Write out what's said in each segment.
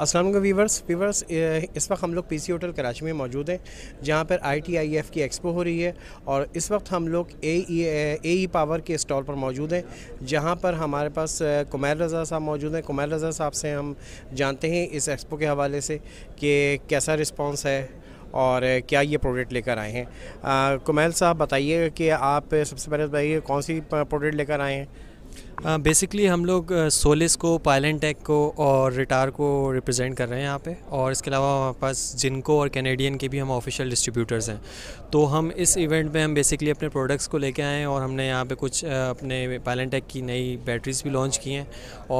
Aslam viewers viewers इस वक्त हम लोग पी सी होटल कराची में मौजूद हैं जहाँ पर आई आई टी एफ़ की एक्सपो हो रही है और इस वक्त हम लोग ए ई पावर के स्टॉल पर मौजूद हैं जहाँ पर हमारे पास कुमैर रज़ा साहब मौजूद हैं कुमैर रज़ा साहब से हम जानते हैं इस एक्सपो के हवाले से कि कैसा रिस्पॉन्स है और क्या ये प्रोडक्ट लेकर आए हैं कुमैल साहब बताइए कि आप सबसे पहले बताइए कौन सी प्रोडक्ट लेकर आए हैं बेसिकली uh, हम लोग सोलिस uh, को पायलन टेक को और रिटार को रिप्रेजेंट कर रहे हैं यहाँ पे और इसके अलावा हमारे पास जिनको और कैनेडियन के भी हम ऑफिशियल डिस्ट्रीब्यूटर्स हैं तो हम इस इवेंट में हम बेसिकली अपने प्रोडक्ट्स को लेके आए हैं और हमने यहाँ पे कुछ uh, अपने पायलन टेक की नई बैटरीज भी लॉन्च की हैं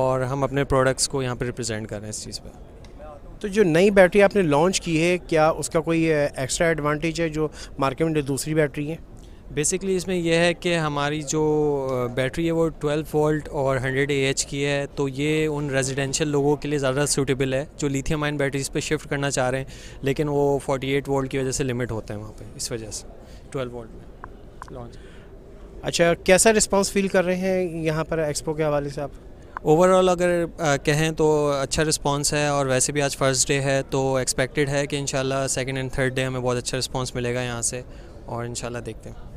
और हम अपने प्रोडक्ट्स को यहाँ पर रिप्रजेंट कर रहे हैं इस चीज़ पर तो जो नई बैटरी आपने लॉन्च की है क्या उसका कोई एक्स्ट्रा एडवांटेज है जो मार्केट में दूसरी बैटरी है बेसिकली इसमें यह है कि हमारी जो बैटरी है वो 12 वोल्ट और 100 ए की है तो ये उन रेजिडेंशियल लोगों के लिए ज़्यादा सूटेबल है जो लिथियम आयन बैटरीज पे शिफ्ट करना चाह रहे हैं लेकिन वो 48 वोल्ट की वजह से लिमिट होता है वहाँ पे इस वजह से 12 वोल्ट में लॉन्च अच्छा कैसा रिस्पॉन्स फील कर रहे हैं यहाँ पर एक्सपो के हवाले से आप ओवरऑल अगर कहें तो अच्छा रिस्पांस है और वैसे भी आज फर्स्ट डे है तो एक्सपेक्टेड है कि शाला सेकंड एंड थर्ड डे हमें बहुत अच्छा रिस्पांस मिलेगा यहाँ से और इंशाल्लाह देखते हैं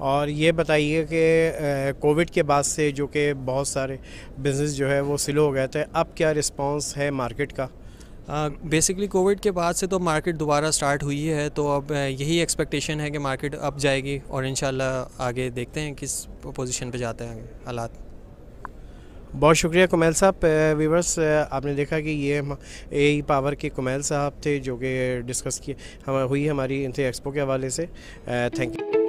और ये बताइए कि कोविड के बाद से जो कि बहुत सारे बिज़नेस जो है वो स्लो हो गए थे अब क्या रिस्पांस है मार्केट का बेसिकली uh, कोविड के बाद से तो मार्केट दोबारा स्टार्ट हुई है तो अब यही एक्सपेक्टेशन है कि मार्केट अब जाएगी और इन आगे देखते हैं किस पोजीशन पे जाते हैं हालात बहुत शुक्रिया कुमैल साहब वीवर्स आपने देखा कि ये ए पावर e के कुमैल साहब थे जो कि डिस्कस किए हम हुई हमारी इनसे एक्सपो के हवाले से थैंक यू